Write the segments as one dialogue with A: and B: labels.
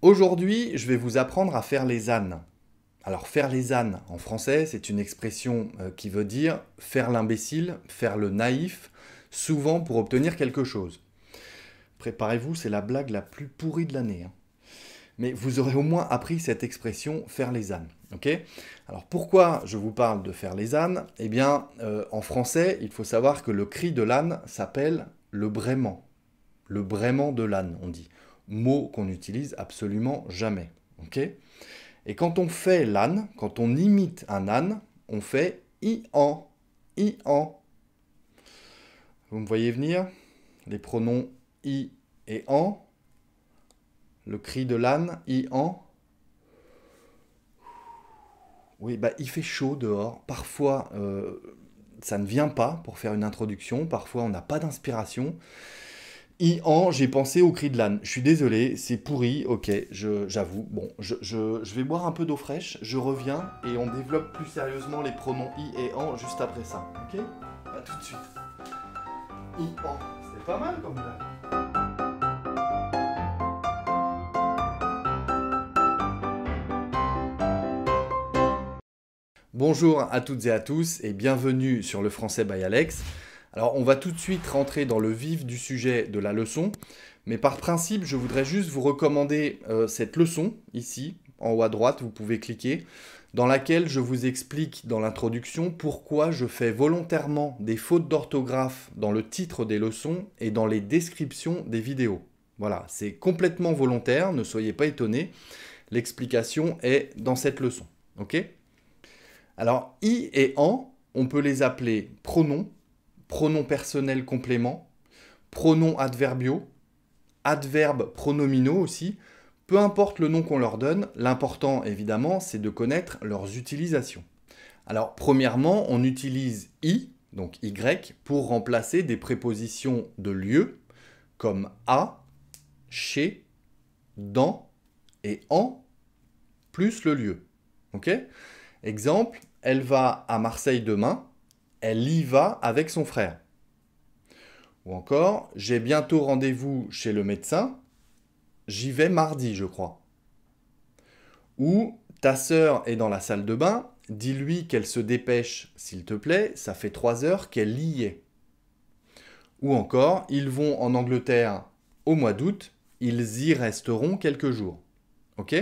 A: Aujourd'hui, je vais vous apprendre à faire les ânes. Alors faire les ânes en français, c'est une expression euh, qui veut dire faire l'imbécile, faire le naïf, souvent pour obtenir quelque chose. Préparez-vous, c'est la blague la plus pourrie de l'année. Hein. Mais vous aurez au moins appris cette expression faire les ânes. Alors pourquoi je vous parle de faire les ânes Eh bien, euh, en français, il faut savoir que le cri de l'âne s'appelle le braiement. Le braiement de l'âne, on dit mot qu'on n'utilise absolument jamais. ok et quand on fait l'âne, quand on imite un âne, on fait i-an, i Vous me voyez venir Les pronoms i et an. Le cri de l'âne, i-an. Oui, bah, il fait chaud dehors. Parfois, euh, ça ne vient pas pour faire une introduction. Parfois, on n'a pas d'inspiration. I-an, j'ai pensé au cri de l'âne. Je suis désolé, c'est pourri, ok, j'avoue. Bon, je, vais boire un peu d'eau fraîche, je reviens et on développe plus sérieusement les pronoms I et an juste après ça, ok A tout de suite. I-an, c'est pas mal comme ça. Bonjour à toutes et à tous et bienvenue sur le français by Alex. Alors on va tout de suite rentrer dans le vif du sujet de la leçon, mais par principe je voudrais juste vous recommander euh, cette leçon ici, en haut à droite, vous pouvez cliquer, dans laquelle je vous explique dans l'introduction pourquoi je fais volontairement des fautes d'orthographe dans le titre des leçons et dans les descriptions des vidéos. Voilà, c'est complètement volontaire, ne soyez pas étonnés, l'explication est dans cette leçon. Ok Alors, i et en, on peut les appeler pronoms pronoms personnels compléments, pronoms adverbiaux, adverbes pronominaux aussi, peu importe le nom qu'on leur donne, l'important évidemment c'est de connaître leurs utilisations. Alors premièrement, on utilise i, donc y, pour remplacer des prépositions de lieu comme à, chez, dans et en, plus le lieu. Ok Exemple, elle va à Marseille demain, elle y va avec son frère. Ou encore, j'ai bientôt rendez-vous chez le médecin, j'y vais mardi, je crois. Ou, ta sœur est dans la salle de bain, dis-lui qu'elle se dépêche, s'il te plaît, ça fait trois heures qu'elle y est. Ou encore, ils vont en Angleterre au mois d'août, ils y resteront quelques jours. Ok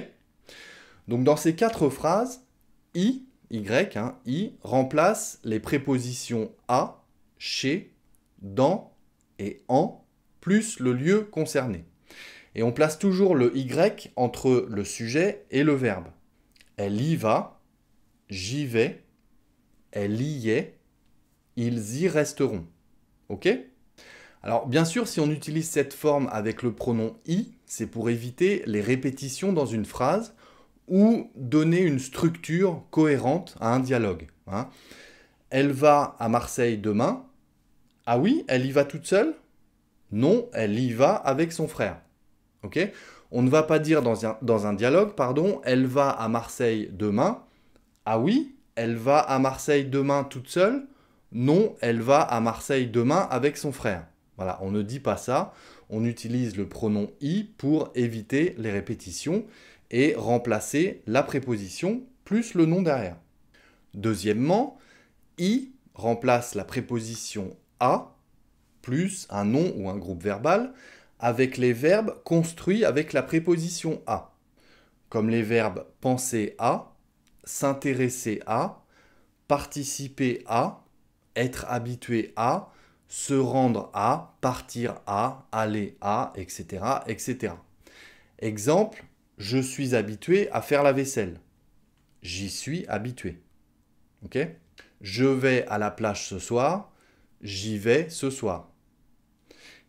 A: Donc dans ces quatre phrases, i y, hein, I, remplace les prépositions à, chez, dans et en, plus le lieu concerné. Et on place toujours le Y entre le sujet et le verbe. Elle y va, j'y vais, elle y est, ils y resteront. OK alors bien sûr, si on utilise cette forme avec le pronom i, c'est pour éviter les répétitions dans une phrase ou donner une structure cohérente à un dialogue. Hein. Elle va à Marseille demain. Ah oui, elle y va toute seule Non, elle y va avec son frère. Ok On ne va pas dire dans un, dans un dialogue, pardon, elle va à Marseille demain. Ah oui, elle va à Marseille demain toute seule Non, elle va à Marseille demain avec son frère. Voilà, on ne dit pas ça, on utilise le pronom i pour éviter les répétitions et remplacer la préposition plus le nom derrière. Deuxièmement, i remplace la préposition a plus un nom ou un groupe verbal avec les verbes construits avec la préposition a, comme les verbes penser à, s'intéresser à, participer à, être habitué à, se rendre à, partir à, aller à, etc. etc. Exemple, je suis habitué à faire la vaisselle. J'y suis habitué. OK Je vais à la plage ce soir, j'y vais ce soir.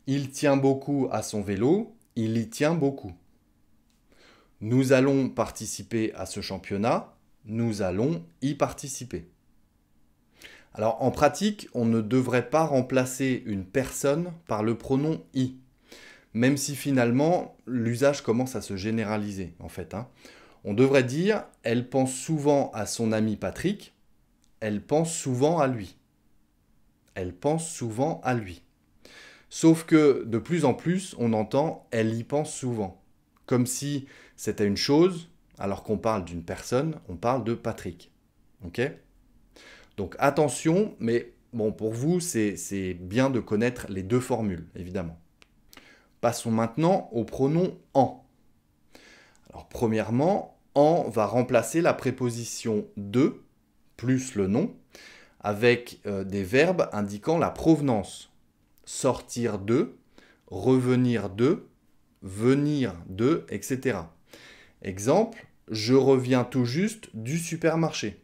A: Il tient beaucoup à son vélo, il y tient beaucoup. Nous allons participer à ce championnat, nous allons y participer. Alors en pratique, on ne devrait pas remplacer une personne par le pronom i même si finalement l'usage commence à se généraliser en fait. Hein. On devrait dire, elle pense souvent à son ami Patrick, elle pense souvent à lui. Elle pense souvent à lui. Sauf que de plus en plus, on entend elle y pense souvent. Comme si c'était une chose, alors qu'on parle d'une personne, on parle de Patrick. Ok Donc attention, mais bon, pour vous, c'est bien de connaître les deux formules, évidemment. Passons maintenant au pronom en. Alors premièrement, en va remplacer la préposition de plus le nom avec euh, des verbes indiquant la provenance. Sortir de, revenir de, venir de, etc. Exemple, je reviens tout juste du supermarché.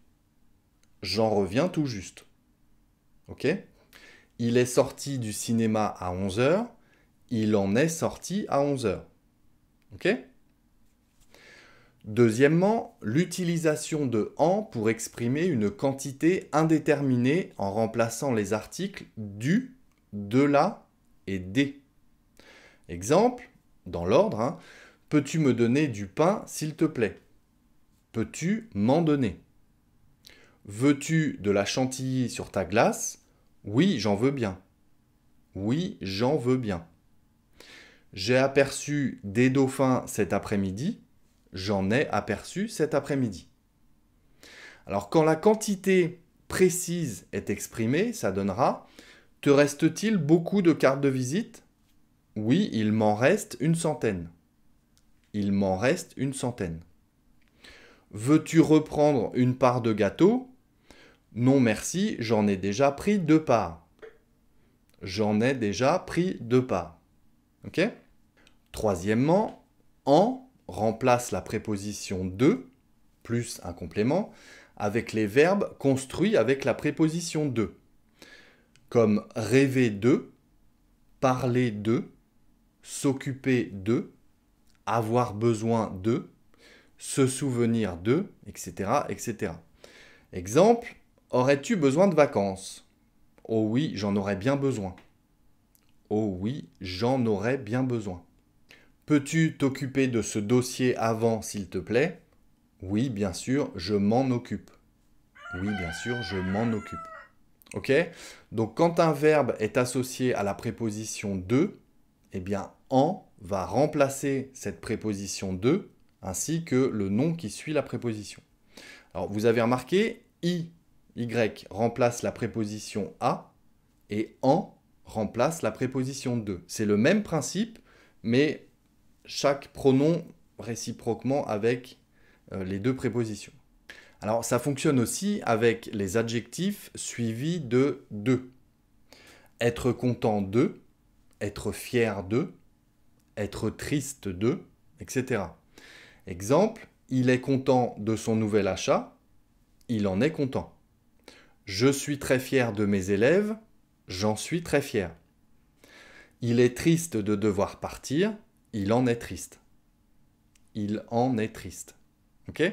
A: J'en reviens tout juste. Ok Il est sorti du cinéma à 11h. Il en est sorti à 11 heures. OK Deuxièmement, l'utilisation de en pour exprimer une quantité indéterminée en remplaçant les articles du, de la et des. Exemple, dans l'ordre, hein, peux-tu me donner du pain s'il te plaît Peux-tu m'en donner Veux-tu de la chantilly sur ta glace Oui, j'en veux bien. Oui, j'en veux bien. J'ai aperçu des dauphins cet après-midi. J'en ai aperçu cet après-midi. Alors quand la quantité précise est exprimée, ça donnera Te reste-t-il beaucoup de cartes de visite Oui, il m'en reste une centaine. Il m'en reste une centaine. Veux-tu reprendre une part de gâteau Non merci, j'en ai déjà pris deux parts. J'en ai déjà pris deux parts. OK Troisièmement, en remplace la préposition de plus un complément avec les verbes construits avec la préposition de, comme rêver de, parler de, s'occuper de, avoir besoin de, se souvenir de, etc. etc. Exemple, aurais-tu besoin de vacances Oh oui, j'en aurais bien besoin. Oh oui, j'en aurais bien besoin. Peux-tu t'occuper de ce dossier avant, s'il te plaît Oui, bien sûr, je m'en occupe. Oui, bien sûr, je m'en occupe. OK Donc quand un verbe est associé à la préposition de, eh bien en va remplacer cette préposition de ainsi que le nom qui suit la préposition. Alors vous avez remarqué, i, y remplace la préposition à et en remplace la préposition de. C'est le même principe, mais chaque pronom réciproquement avec euh, les deux prépositions. Alors ça fonctionne aussi avec les adjectifs suivis de de. Être content de, être fier de, être triste de, etc. Exemple, il est content de son nouvel achat, il en est content. Je suis très fier de mes élèves, j'en suis très fier. Il est triste de devoir partir, il en est triste. Il en est triste. Ok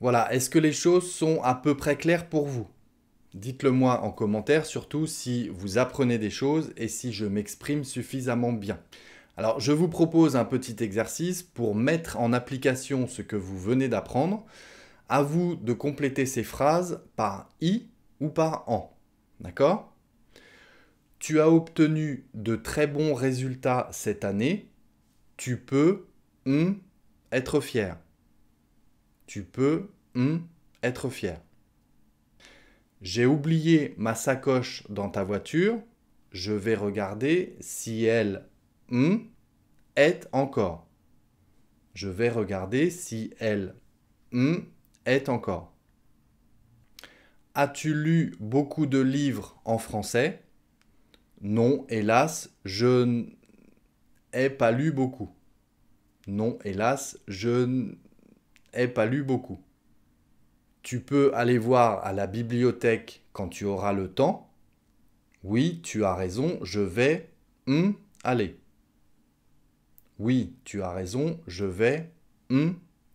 A: Voilà, est-ce que les choses sont à peu près claires pour vous Dites-le moi en commentaire, surtout si vous apprenez des choses et si je m'exprime suffisamment bien. Alors, je vous propose un petit exercice pour mettre en application ce que vous venez d'apprendre. À vous de compléter ces phrases par i ou par en. D'accord Tu as obtenu de très bons résultats cette année. Tu peux hmm, être fier. Tu peux hmm, être fier. J'ai oublié ma sacoche dans ta voiture. Je vais regarder si elle hmm, est encore. Je vais regarder si elle est encore. As-tu lu beaucoup de livres en français Non, hélas, je pas lu beaucoup. Non, hélas, je n'ai pas lu beaucoup. Tu peux aller voir à la bibliothèque quand tu auras le temps. Oui, tu as raison, je vais aller. Oui, tu as raison, je vais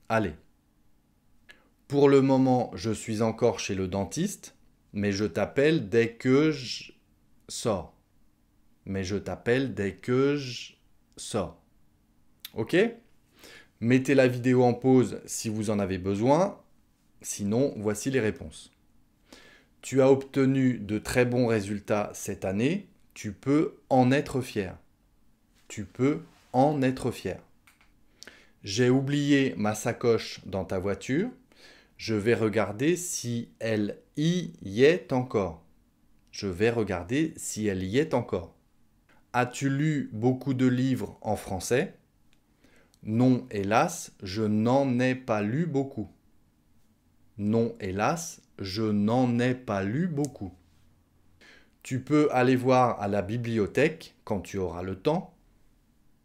A: aller. Pour le moment, je suis encore chez le dentiste, mais je t'appelle dès que je sors. Mais je t'appelle dès que je sort. Ok Mettez la vidéo en pause si vous en avez besoin. Sinon, voici les réponses. Tu as obtenu de très bons résultats cette année. Tu peux en être fier. Tu peux en être fier. J'ai oublié ma sacoche dans ta voiture. Je vais regarder si elle y est encore. Je vais regarder si elle y est encore. As-tu lu beaucoup de livres en français Non, hélas, je n'en ai pas lu beaucoup. Non, hélas, je n'en ai pas lu beaucoup. Tu peux aller voir à la bibliothèque quand tu auras le temps.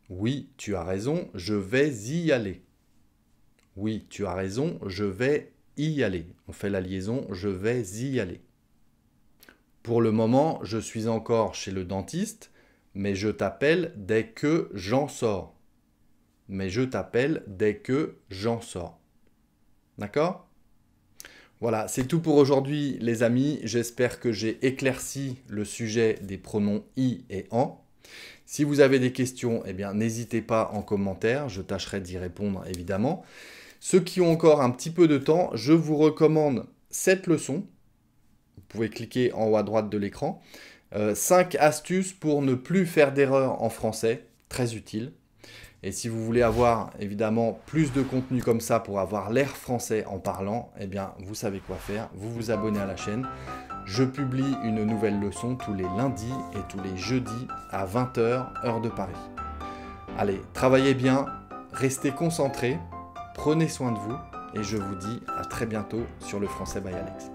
A: Oui, tu as raison, je vais y aller. Oui, tu as raison, je vais y aller. On fait la liaison, je vais y aller. Pour le moment, je suis encore chez le dentiste mais je t'appelle dès que j'en sors. Mais je t'appelle dès que j'en sors. D'accord Voilà, c'est tout pour aujourd'hui les amis. J'espère que j'ai éclairci le sujet des pronoms i et en. Si vous avez des questions, eh bien n'hésitez pas en commentaire, je tâcherai d'y répondre évidemment. Ceux qui ont encore un petit peu de temps, je vous recommande cette leçon. Vous pouvez cliquer en haut à droite de l'écran. 5 euh, astuces pour ne plus faire d'erreurs en français, très utile. Et si vous voulez avoir évidemment plus de contenu comme ça pour avoir l'air français en parlant, eh bien vous savez quoi faire, vous vous abonnez à la chaîne. Je publie une nouvelle leçon tous les lundis et tous les jeudis à 20h heure de Paris. Allez, travaillez bien, restez concentrés, prenez soin de vous et je vous dis à très bientôt sur le français by Alex.